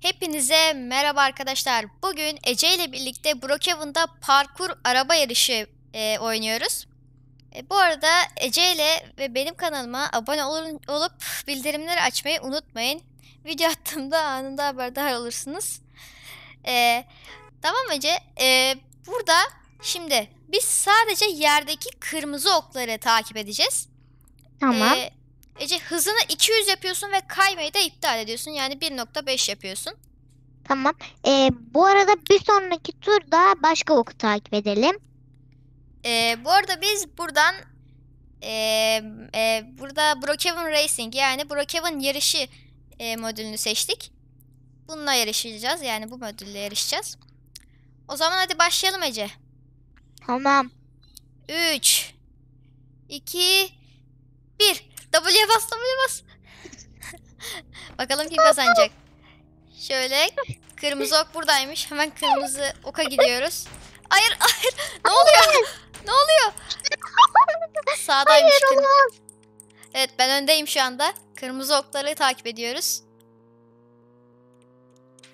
Hepinize merhaba arkadaşlar. Bugün Ece ile birlikte Brookhaven'da parkur araba yarışı e, oynuyoruz. E, bu arada Ece ile ve benim kanalıma abone olun, olup bildirimleri açmayı unutmayın. Video attığımda anında haberdar olursunuz. E, tamam Ece. E, burada şimdi biz sadece yerdeki kırmızı okları takip edeceğiz. E, tamam. E, Ece hızını 200 yapıyorsun ve kaymayı da iptal ediyorsun. Yani 1.5 yapıyorsun. Tamam. Ee, bu arada bir sonraki turda başka oku takip edelim. Ee, bu arada biz buradan e, e, burada Brokeven Racing yani Brokeven yarışı e, modülünü seçtik. Bununla yarışacağız. Yani bu modülle yarışacağız. O zaman hadi başlayalım Ece. Tamam. 3 2 W'ye bas W'ye bas. Bakalım kim kazanacak. Şöyle kırmızı ok buradaymış. Hemen kırmızı oka gidiyoruz. Hayır hayır. Ne oluyor? ne oluyor? Sağdaymış. Hayır kırmızı. Evet ben öndeyim şu anda. Kırmızı okları takip ediyoruz.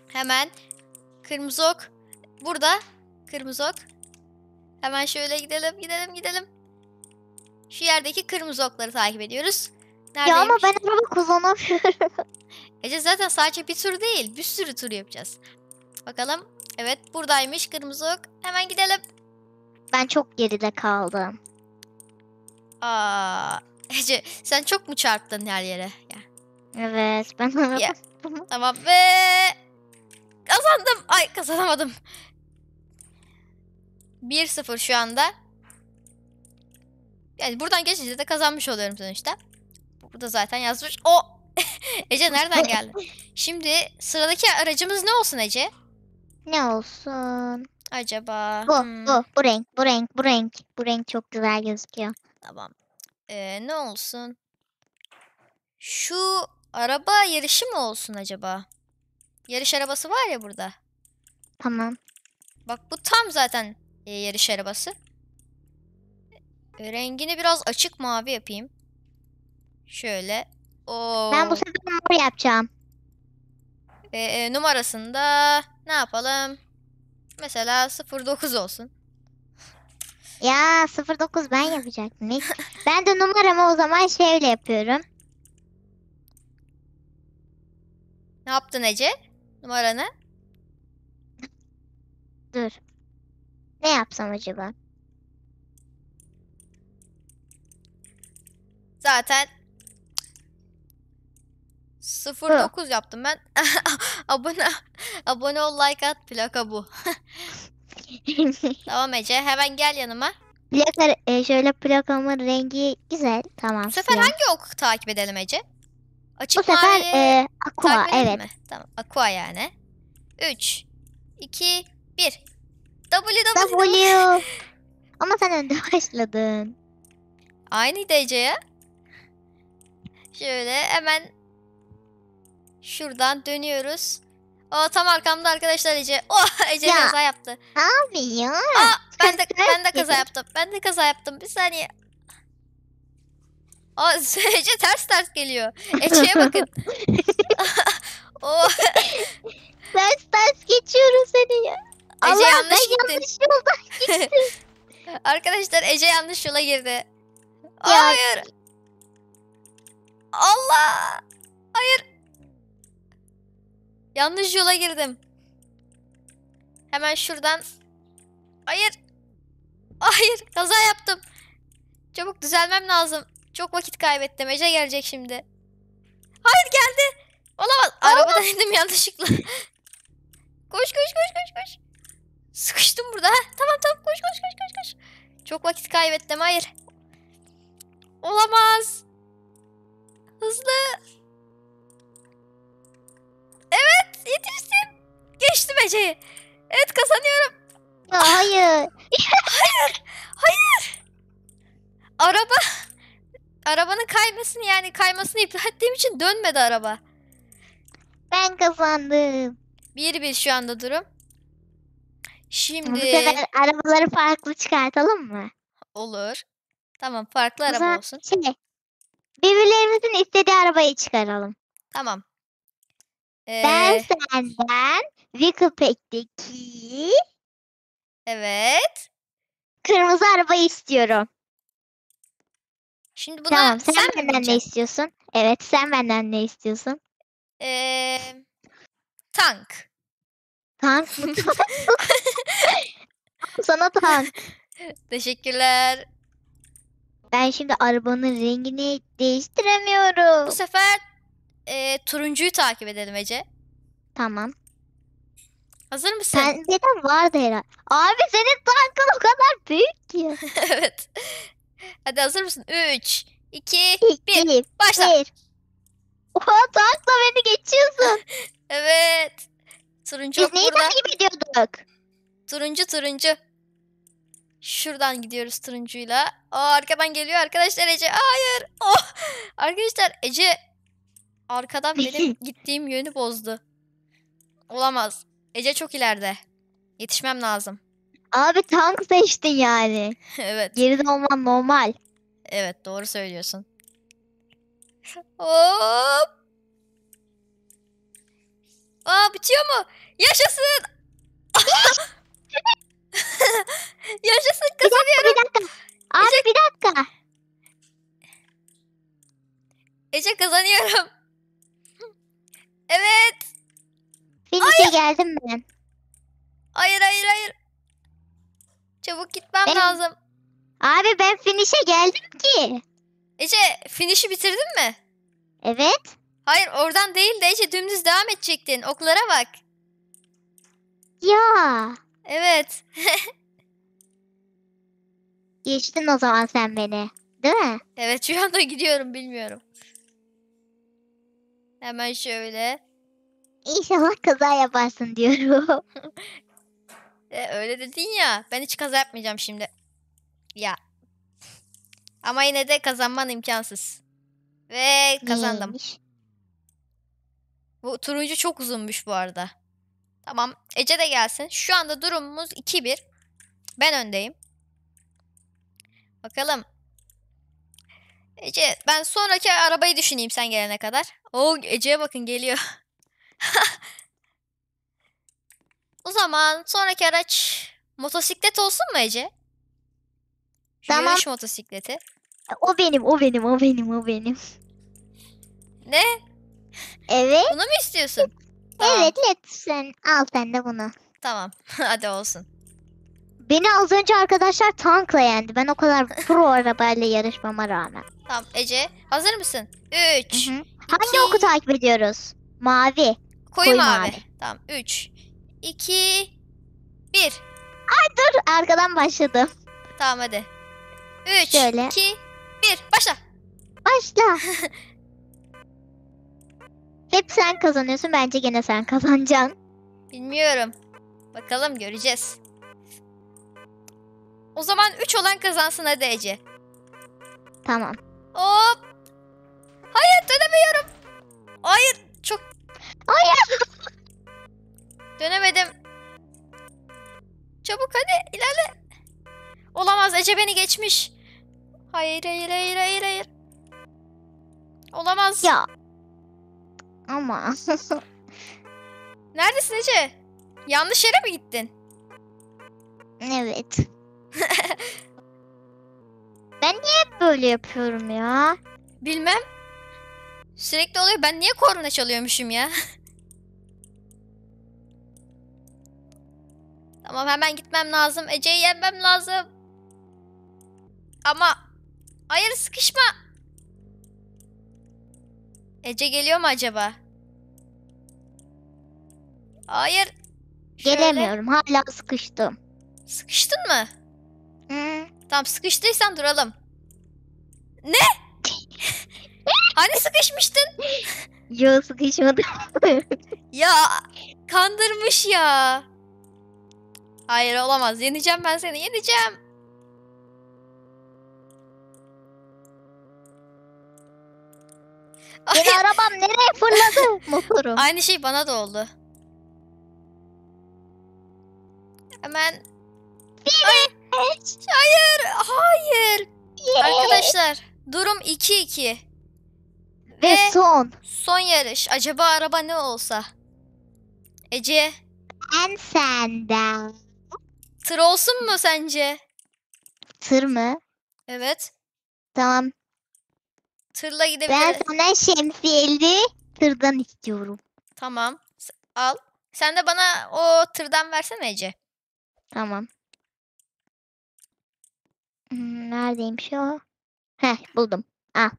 Hemen kırmızı ok burada. Kırmızı ok. Hemen şöyle gidelim gidelim gidelim. Şu yerdeki kırmızı okları takip ediyoruz. Neredeymiş? Ya ama ben araba kullanamıyorum. Ece zaten sadece bir tur değil. Bir sürü tur yapacağız. Bakalım. Evet buradaymış kırmızı ok. Hemen gidelim. Ben çok geride kaldım. Aa, Ece sen çok mu çarptın her yere? Ya. Evet ben araba ya. Tamam ve kazandım. Ay kazanamadım. 1-0 şu anda. Yani buradan geçince de kazanmış oluyorum sonuçta. Burada zaten yazmış. O Ece nereden geldi? Şimdi sıradaki aracımız ne olsun Ece? Ne olsun? Acaba... Bu, hmm. bu, bu renk, bu renk, bu renk. Bu renk çok güzel gözüküyor. Tamam. Ee, ne olsun? Şu araba yarışı mı olsun acaba? Yarış arabası var ya burada. Tamam. Bak bu tam zaten e, yarış arabası. E, rengini biraz açık mavi yapayım. Şöyle. Oo. Ben bu sefer mor yapacağım. Ee, numarasında ne yapalım? Mesela 09 olsun. Ya 09 ben yapacaktım. Neyse. ben de numaramı o zaman şöyle yapıyorum. Ne yaptın Ece? Numaranı? Dur. Ne yapsam acaba? Zaten 09 yaptım ben. abone abone ol, like at, plaka bu. tamam Ece, hemen gel yanıma. Plaka, e, şöyle plakamın rengi güzel. Tamam. Bu sefer hangi oku takip edelim Ece? Açık Bu sefer e, aqua, evet. Mi? Tamam, aqua yani. 3, 2, 1. W, W. w. Ama sen önde başladın. aynı Ece'ye. Şöyle hemen Şuradan dönüyoruz. O tam arkamda arkadaşlar Ece. Oh Ece ya, kaza yaptı. Abi ya. Aa, ben de ben de kaza yaptım. Ben de kaza yaptım. Bir saniye. Aa, Ece ters ters geliyor. Ece'ye bakın. oh. ters ters geçiyorum seni ya. Ece Allah, yanlış gitti. yanlış yoldan gittim. arkadaşlar Ece yanlış yola girdi. Ya. Hayır. Allah. Hayır. Yanlış yola girdim. Hemen şuradan. Hayır. Hayır kaza yaptım. Çabuk düzelmem lazım. Çok vakit kaybettim. Ece gelecek şimdi. Hayır geldi. Olamaz. Arabadan indim yanlışlıkla. koş koş koş koş koş. Sıkıştım burada. Tamam tamam koş koş koş koş koş. Çok vakit kaybettim. Hayır. Olamaz. Hızlı. Evet. Yetiştim. Geçtim Ece'yi. Evet kazanıyorum. hayır. hayır. Hayır. Araba. Arabanın kaymasını yani kaymasını iptal ettiğim için dönmedi araba. Ben kazandım. 1-1 şu anda durum. Şimdi... Bu sefer arabaları farklı çıkartalım mı? Olur. Tamam farklı araba olsun. Şimdi şey, birbirlerimizin istediği arabayı çıkaralım. Tamam. Ee, ben senden Wikipedia'daki Evet. kırmızı araba istiyorum. Şimdi buna tamam sen, sen benden ne istiyorsun? Evet sen benden ne istiyorsun? Ee, tank. Tank mı? Sana tank. Teşekkürler. Ben şimdi arabanın rengini değiştiremiyorum. Bu sefer e, turuncuyu takip edelim Ece. Tamam. Hazır mısın? de vardı herhalde. Abi senin tankın o kadar büyük ki. evet. Hadi hazır mısın? 3, 2, 1. Başla. Bir. Oha tankla beni geçiyorsun. evet. Turuncu Biz neyi takip ediyorduk? Turuncu turuncu. Şuradan gidiyoruz turuncuyla. Aa, arkadan geliyor arkadaşlar Ece. Hayır. Oh. Arkadaşlar Ece Arkadan benim gittiğim yönü bozdu. Olamaz. Ece çok ileride. Yetişmem lazım. Abi tank seçtin yani. evet. Geride olman normal. Evet doğru söylüyorsun. Hop. Aa bitiyor mu? Yaşasın. Yaşasın kazanıyorum. Bir dakika. Bir dakika. Abi Ece... bir dakika. Ece kazanıyorum. Evet. Finish'e şey geldim ben. Hayır hayır hayır. Çabuk gitmem ben... lazım. Abi ben finish'e geldim ki. Ece finish'i bitirdin mi? Evet. Hayır oradan değil de Ece dümdüz devam edecektin. Oklara bak. Ya. Evet. Geçtin o zaman sen beni. Değil mi? Evet şu anda gidiyorum bilmiyorum. Hemen şöyle. İnşallah kaza yaparsın diyorum. e, öyle dedin ya. Ben hiç kaza yapmayacağım şimdi. Ya. Ama yine de kazanman imkansız. Ve kazandım. Neymiş? Bu turuncu çok uzunmuş bu arada. Tamam. Ece de gelsin. Şu anda durumumuz 2-1. Ben öndeyim. Bakalım Ece ben sonraki arabayı düşüneyim sen gelene kadar. O Ece'ye bakın geliyor. o zaman sonraki araç motosiklet olsun mu Ece? Şu Tamam. yarış motosikleti. E, o benim, o benim, o benim, o benim. Ne? Evet, Bunu mu istiyorsun? Tamam, evet lütfen al sen de bunu. Tamam. Hadi olsun. Beni az önce arkadaşlar tankla yendi. Ben o kadar pro arabayla yarışmama rağmen. Tamam Ece. Hazır mısın? 3. Hangi iki... oku takip ediyoruz? Mavi. Koyu, Koyu mavi. mavi. Tamam 3. 2. 1. Ay dur arkadan başladım. Tamam hadi. 3. 2. 1. Başla. Başla. Hep sen kazanıyorsun. Bence gene sen kazanacaksın. Bilmiyorum. Bakalım göreceğiz. O zaman 3 olan kazansın hadi Ece. Tamam. Hop. Hayır dönemiyorum. Hayır çok. Hayır. Dönemedim. Çabuk hadi ilerle. Olamaz Ece beni geçmiş. Hayır hayır hayır hayır hayır. Olamaz. Ya. Ama. Neredesin Ece? Yanlış yere mi gittin? Evet. ben niye böyle yapıyorum ya? Bilmem. Sürekli oluyor. Ben niye korna çalıyormuşum ya? tamam hemen gitmem lazım. Ece'yi yenmem lazım. Ama hayır sıkışma. Ece geliyor mu acaba? Hayır. Şöyle. Gelemiyorum. Hala sıkıştım. Sıkıştın mı? Hı. Tamam sıkıştıysan duralım. Ne? hani sıkışmıştın? Yo sıkışmadım. ya kandırmış ya. Hayır olamaz. Yeneceğim ben seni. Yeneceğim. Benim arabam nereye fırladı motorum? Aynı şey bana da oldu. Hemen... Ay. Hayır, hayır. Yes. Arkadaşlar Durum 2-2. Ve, Ve son. Son yarış. Acaba araba ne olsa? Ece. Ben senden. Tır olsun mu sence? Tır mı? Evet. Tamam. Tırla gidebiliriz. Ben sana şemsiyeli tırdan istiyorum. Tamam. Al. Sen de bana o tırdan versene Ece. Tamam. Hmm, Neredeyim şu? Heh buldum. Al.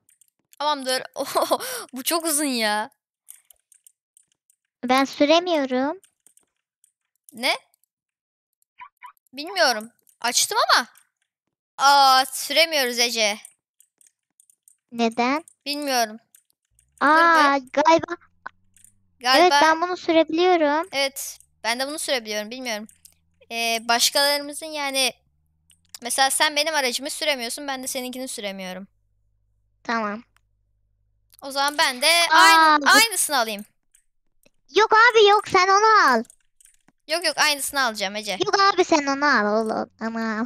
Tamamdır. Oh, bu çok uzun ya. Ben süremiyorum. Ne? Bilmiyorum. Açtım ama. Aa süremiyoruz Ece. Neden? Bilmiyorum. Aa galiba. galiba. Evet ben bunu sürebiliyorum. Evet. Ben de bunu sürebiliyorum. Bilmiyorum. Ee, başkalarımızın yani Mesela sen benim aracımı süremiyorsun. Ben de seninkini süremiyorum. Tamam. O zaman ben de aynı, aynısını alayım. Yok abi yok sen onu al. Yok yok aynısını alacağım Ece. Yok abi sen onu al oğlum. Ama al.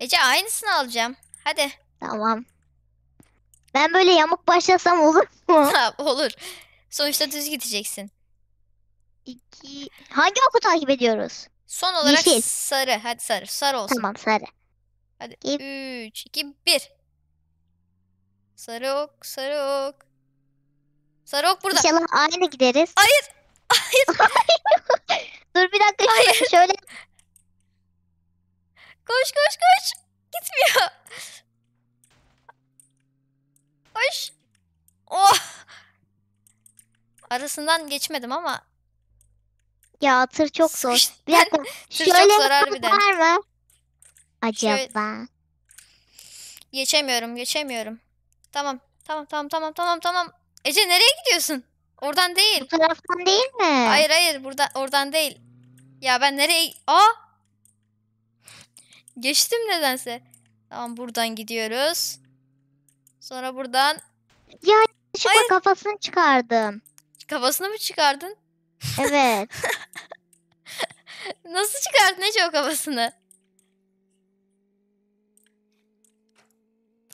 Ece aynısını alacağım. Hadi. Tamam. Ben böyle yamuk başlasam olur mu? Olur. Sonuçta düz gideceksin. İki... Hangi oku takip ediyoruz? Son olarak Yeşil. sarı. Hadi sarı. Sarı olsun. Tamam sarı. Hadi. 3, 2, 1. Sarı ok, sarı ok. Sarı ok burada. İnşallah aynı gideriz. Hayır. Hayır. Dur bir dakika Hayır. şöyle. Koş koş koş. Gitmiyor. Koş. Oh. Arasından geçmedim ama. Ya tır çok zor. Bir dakika. şöyle çok zor harbiden. Var mı? acaba? Şöyle... Geçemiyorum, geçemiyorum. Tamam, tamam, tamam, tamam, tamam, tamam. Ece nereye gidiyorsun? Oradan değil. Bu taraftan değil mi? Hayır, hayır, burada oradan değil. Ya ben nereye? Aa! Geçtim nedense. Tamam, buradan gidiyoruz. Sonra buradan. Ya yanlışlıkla kafasını çıkardım. Kafasını mı çıkardın? Evet. Nasıl çıkardın hiç o kafasını?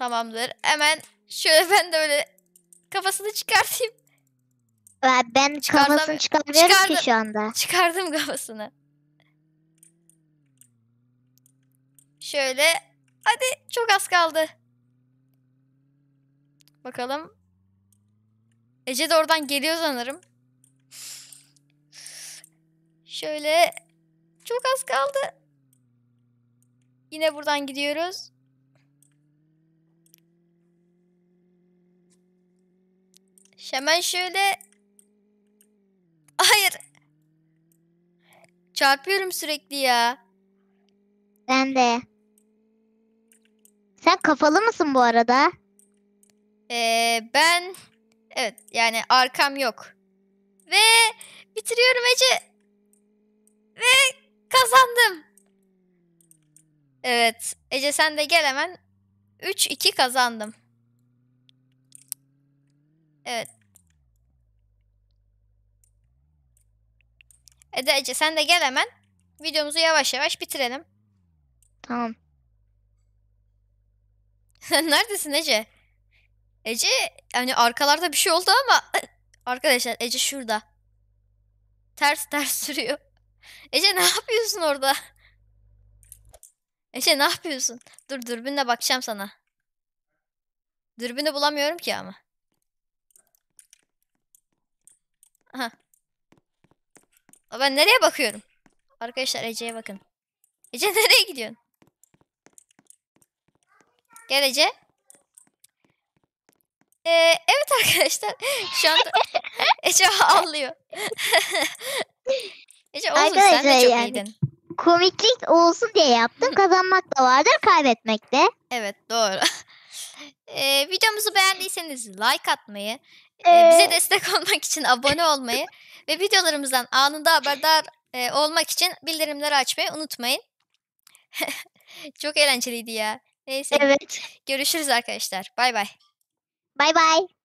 Tamamdır. Hemen şöyle ben de öyle kafasını çıkartayım. Ben kafasını çıkarmıyorum ki şu anda. Çıkardım kafasını. Şöyle. Hadi çok az kaldı. Bakalım. Ece de oradan geliyor sanırım. Şöyle. Çok az kaldı. Yine buradan gidiyoruz. Hemen şöyle. Hayır. Çarpıyorum sürekli ya. Ben de. Sen kafalı mısın bu arada? Ee, ben evet yani arkam yok. Ve bitiriyorum Ece. Ve kazandım. Evet. Ece sen de gel hemen. 3-2 kazandım. Evet. Ece sen de gel hemen. Videomuzu yavaş yavaş bitirelim. Tamam. Neredesin Ece? Ece hani arkalarda bir şey oldu ama arkadaşlar Ece şurada. Ters ters sürüyor. Ece ne yapıyorsun orada? Ece ne yapıyorsun? Dur dürbünle bakacağım sana. Dürbünü bulamıyorum ki ama. Aha. Ben nereye bakıyorum? Arkadaşlar Ece'ye bakın. Ece nereye gidiyorsun? Gel Ece. Ee, evet arkadaşlar. Şu anda Ece ağlıyor. Ece Oğuz'un sen de çok yani. iyiydin. Komiklik olsun diye yaptım. Kazanmak da vardır, kaybetmek de. Evet doğru. Ee, videomuzu beğendiyseniz like atmayı, ee, bize destek olmak için abone olmayı ve videolarımızdan anında haberdar e, olmak için bildirimleri açmayı unutmayın. Çok eğlenceliydi ya. Neyse. Evet. Görüşürüz arkadaşlar. Bay bay. Bay bay.